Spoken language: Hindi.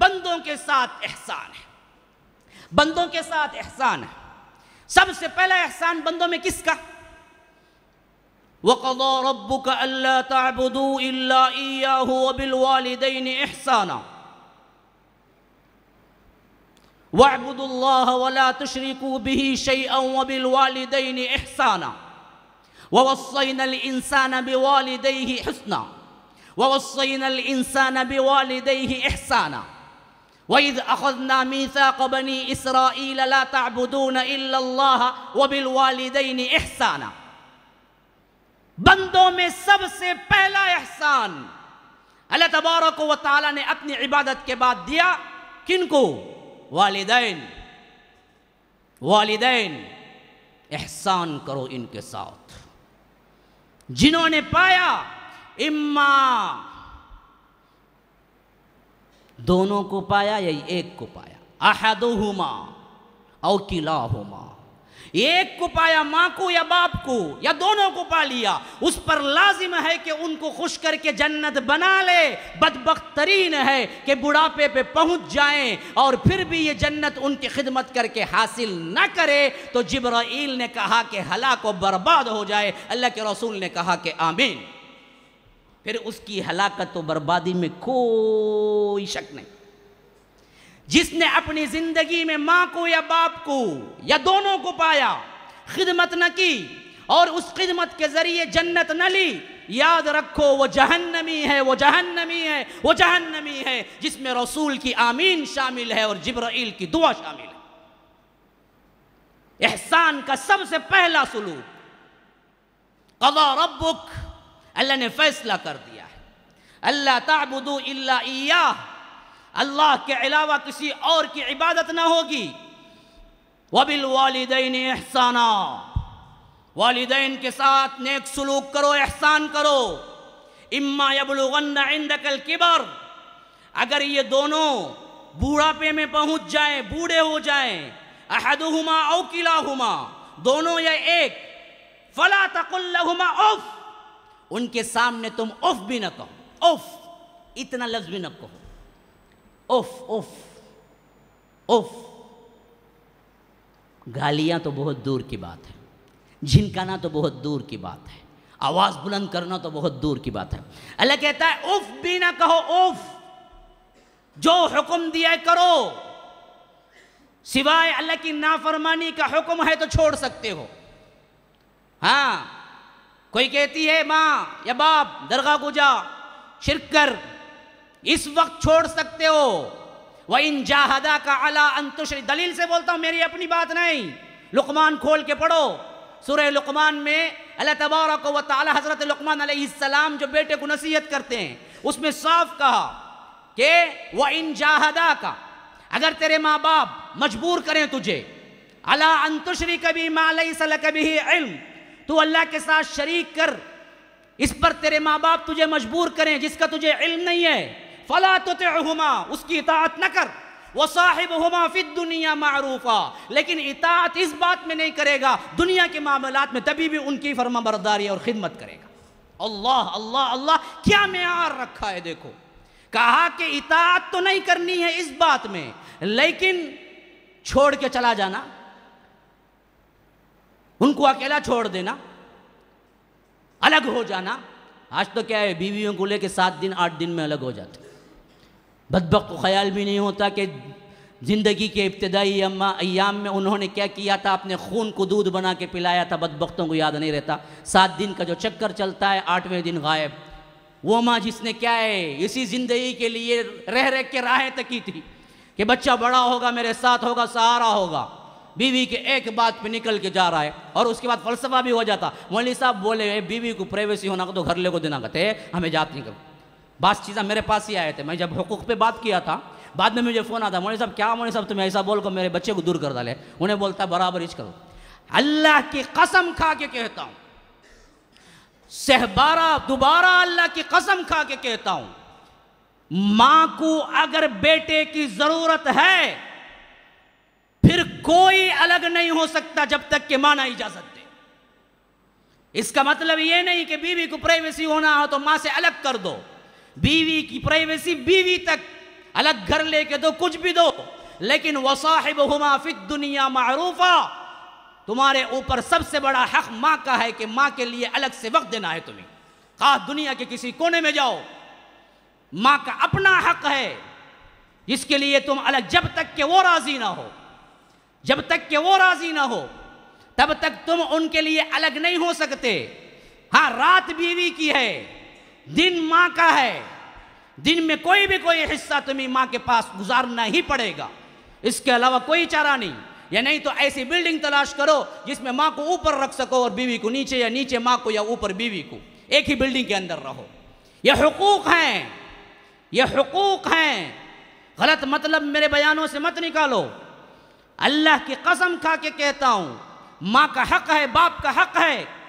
بندوں کے ساتھ احسان ہے بندوں کے ساتھ احسان ہے سب سے پہلا احسان بندوں میں کس کا وَقَضَى رَبُّكَ أَلَّا تَعْبُدُوا إِلَّا إِيَّاهُ وَبِالْوَالِدَيْنِ إِحْسَانًا وَاعْبُدُوا اللَّهَ وَلَا تُشْرِكُوا بِهِ شَيْئًا وَبِالْوَالِدَيْنِ إِحْسَانًا وَوَصَّيْنَا الْإِنسَانَ بِوَالِدَيْهِ حُسْنًا وَوَصَّيْنَا الْإِنسَانَ بِوَالِدَيْهِ إِحْسَانًا वईद अखदना मीसा कबनी इसरा ताबुदून वबिल वालदेन एहसाना बंदों में सबसे पहला एहसान अल्लाह तबारक व ताली ने अपनी इबादत के बाद दिया किनको वालदेन वालदेन एहसान करो इनके साथ जिन्होंने पाया इम्मा दोनों को पाया या एक को पाया अहदुहुमा और किला हुमा एक को पाया माँ को या बाप को या दोनों को पा लिया उस पर लाजिम है कि उनको खुश करके जन्नत बना ले बदबक है कि बुढ़ापे पे पहुंच जाएं और फिर भी ये जन्नत उनकी खिदमत करके हासिल न करे तो जिब्राइल ने कहा कि हला को बर्बाद हो जाए अल्लाह के रसूल ने कहा कि आमीन फिर उसकी हलाकत व बर्बादी में कोई शक नहीं जिसने अपनी ज़िंदगी में मां को या बाप को या दोनों को पाया खिदमत न की और उस खिदमत के ज़रिए जन्नत न ली याद रखो वो जहन्नमी है वो जहन्नमी है वो जहन्नमी है जिसमें रसूल की आमीन शामिल है और जिब्राइल की दुआ शामिल है एहसान का सबसे पहला सुलूक कदा रबुक अल्लाह ने फैसला कर दिया है अल्लाह ताबुदू अल्ला अल्लाह के अलावा किसी और की इबादत ना होगी वबिल वालदेन एहसाना वालदेन के साथ नेक सलूक करो एहसान करो इम्मा इंद कल किबर अगर ये दोनों बूढ़ापे में पहुंच जाए बूढ़े हो जाए अहद हुमा औ किला हुमा दोनों या एक फला तकुल्ला हुमा औफ उनके सामने तुम उफ भी ना कहो उफ इतना लफ्ज भी ना कहो उफ उफ उफ गालियां तो बहुत दूर की बात है झिनकाना तो बहुत दूर की बात है आवाज बुलंद करना तो बहुत दूर की बात है अल्लाह कहता है उफ भी ना कहो उफ जो हुक्म दिया करो सिवाय अल्लाह की नाफरमानी का हुक्म है तो छोड़ सकते हो हाँ कोई कहती है माँ या बाप दरगाह को जा शिरक कर इस वक्त छोड़ सकते हो वह इन जाहदा का अला अंतुश दलील से बोलता हूँ मेरी अपनी बात नहीं लुकमान खोल के पढ़ो सुरह लुकमान में अल्लाह तबारक व ताली हज़रत लुकमान सलाम जो बेटे को नसीहत करते हैं उसमें साफ कहा कि वह इन जाहदा का अगर तेरे माँ बाप मजबूर करें तुझे अला अंतुशरी कभी माँ कभी इल्म तू अल्लाह के साथ शरीक कर इस पर तेरे माँ बाप तुझे मजबूर करें जिसका तुझे इल्म नहीं है फला तो हुमा उसकी इतात न कर वह साहिब हुमा फिर दुनिया मारूफा लेकिन इतात इस बात में नहीं करेगा दुनिया के मामला में तभी भी उनकी फर्मा बरदारी और खिदमत करेगा अल्लाह अल्लाह अल्लाह क्या मैार रखा है देखो कहा कि इतात तो नहीं करनी है इस बात में लेकिन छोड़ के चला जाना उनको अकेला छोड़ देना अलग हो जाना आज तो क्या है बीवियों को लेके सात दिन आठ दिन में अलग हो जाते बदबक को तो ख्याल भी नहीं होता कि ज़िंदगी के इब्तदाई अम्मा अयाम में उन्होंने क्या किया था अपने खून को दूध बना के पिलाया था बदबकतों को याद नहीं रहता सात दिन का जो चक्कर चलता है आठवें दिन गायब वो माँ जिसने क्या है इसी ज़िंदगी के लिए रह रह के राहें तकी थी कि बच्चा बड़ा होगा मेरे साथ होगा सहारा होगा बीवी के एक बात पे निकल के जा रहा है और उसके बाद फलसफा भी हो जाता मौली साहब बोले बीवी को प्राइवेसी होना तो घर ले को देना कहते हमें जात नहीं करो बात चीज़ा मेरे पास ही आए थे मैं जब हकूक़ पे बात किया था बाद में मुझे फ़ोन आता मौली साहब क्या मौली साहब तुम्हें ऐसा बोल कर मेरे बच्चे को दूर कर डाले उन्हें बोलता बराबर इच करो अल्लाह की कसम खा के कहता हूँ सहबारा दोबारा अल्लाह की कसम खा के कहता हूँ माँ को अगर बेटे की ज़रूरत है कोई अलग नहीं हो सकता जब तक के माना ना इजाजत दे इसका मतलब यह नहीं कि बीवी को प्राइवेसी होना हो तो मां से अलग कर दो बीवी की प्राइवेसी बीवी तक अलग घर लेके दो कुछ भी दो लेकिन वसाहिब हुमा दुनिया मारूफा तुम्हारे ऊपर सबसे बड़ा हक मां का है कि मां के लिए अलग से वक्त देना है तुम्हें कहा दुनिया के किसी कोने में जाओ मां का अपना हक है इसके लिए तुम अलग जब तक के वो राजी ना हो जब तक कि वो राजी ना हो तब तक तुम उनके लिए अलग नहीं हो सकते हाँ रात बीवी की है दिन माँ का है दिन में कोई भी कोई हिस्सा तुम्हें माँ के पास गुजारना ही पड़ेगा इसके अलावा कोई चारा नहीं या नहीं तो ऐसी बिल्डिंग तलाश करो जिसमें माँ को ऊपर रख सको और बीवी को नीचे या नीचे माँ को या ऊपर बीवी को एक ही बिल्डिंग के अंदर रहो ये हकूक़ हैं ये हकूक़ हैं गलत मतलब मेरे बयानों से मत निकालो अल्लाह की कसम खा के कहता हूँ माँ का हक है बाप का हक है